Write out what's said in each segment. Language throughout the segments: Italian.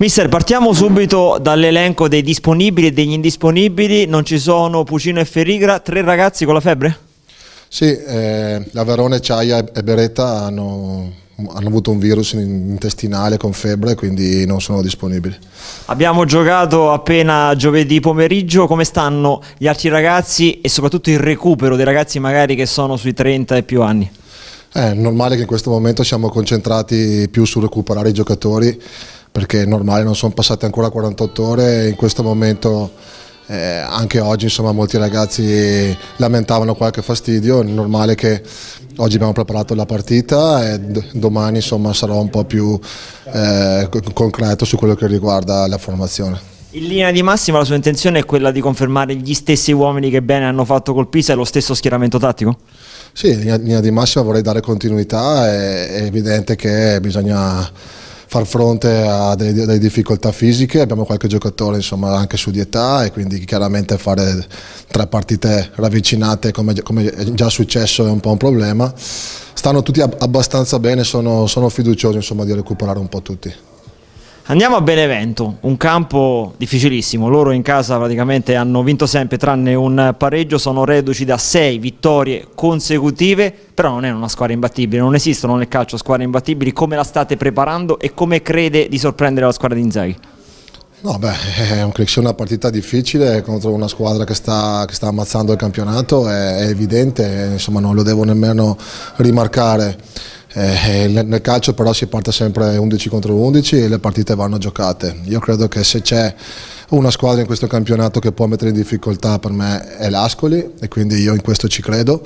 Mister, partiamo subito dall'elenco dei disponibili e degli indisponibili. Non ci sono Pucino e Ferigra, tre ragazzi con la febbre? Sì, eh, la Verone, Ciaia e Beretta hanno, hanno avuto un virus intestinale con febbre, quindi non sono disponibili. Abbiamo giocato appena giovedì pomeriggio, come stanno gli altri ragazzi e soprattutto il recupero dei ragazzi magari che sono sui 30 e più anni? È eh, normale che in questo momento siamo concentrati più su recuperare i giocatori perché è normale, non sono passate ancora 48 ore e in questo momento eh, anche oggi insomma, molti ragazzi lamentavano qualche fastidio, è normale che oggi abbiamo preparato la partita e domani insomma, sarò un po' più eh, concreto su quello che riguarda la formazione. In linea di massima la sua intenzione è quella di confermare gli stessi uomini che bene hanno fatto col Pisa e lo stesso schieramento tattico? Sì, in linea di massima vorrei dare continuità, è, è evidente che bisogna far fronte a delle, delle difficoltà fisiche, abbiamo qualche giocatore insomma, anche su di età e quindi chiaramente fare tre partite ravvicinate come, come è già successo è un po' un problema. Stanno tutti abbastanza bene, sono, sono fiducioso insomma, di recuperare un po' tutti. Andiamo a Benevento, un campo difficilissimo, loro in casa praticamente hanno vinto sempre tranne un pareggio, sono reduci da sei vittorie consecutive, però non è una squadra imbattibile, non esistono nel calcio squadre imbattibili, come la state preparando e come crede di sorprendere la squadra di Inzaghi? No, beh, è una partita difficile contro una squadra che sta, che sta ammazzando il campionato, è, è evidente, insomma non lo devo nemmeno rimarcare. Eh, eh nel calcio però si parte sempre 11 contro 11 e le partite vanno giocate. Io credo che se c'è una squadra in questo campionato che può mettere in difficoltà per me è l'Ascoli e quindi io in questo ci credo.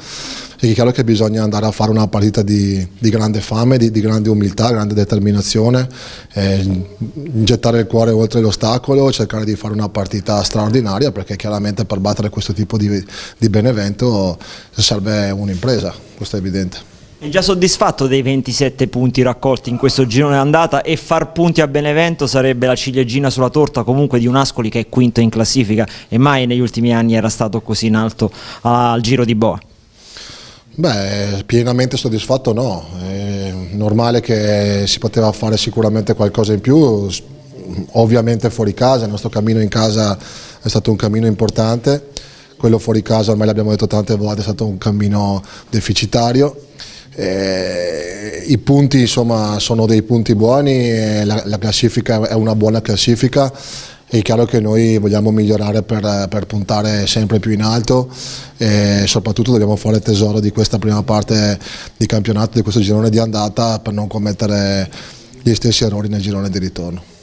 È chiaro che bisogna andare a fare una partita di, di grande fame, di, di, grande umiltà, grande determinazione, eh, gettare il cuore oltre l'ostacolo, cercare di fare una partita straordinaria perché chiaramente per battere questo tipo di, di Benevento serve un'impresa, questo è evidente. È già soddisfatto dei 27 punti raccolti in questo girone d'andata e far punti a Benevento sarebbe la ciliegina sulla torta comunque di un Ascoli che è quinto in classifica e mai negli ultimi anni era stato così in alto al giro di Boa. Beh, pienamente soddisfatto no, è normale che si poteva fare sicuramente qualcosa in più, ovviamente fuori casa, il nostro cammino in casa è stato un cammino importante, quello fuori casa ormai l'abbiamo detto tante volte è stato un cammino deficitario eh, I punti insomma, sono dei punti buoni, la, la, classifica è una buona classifica, è chiaro che noi vogliamo migliorare per, per puntare sempre più in alto e soprattutto dobbiamo fare tesoro di questa prima parte di campionato, di questo girone di andata per non commettere gli stessi errori nel girone di ritorno.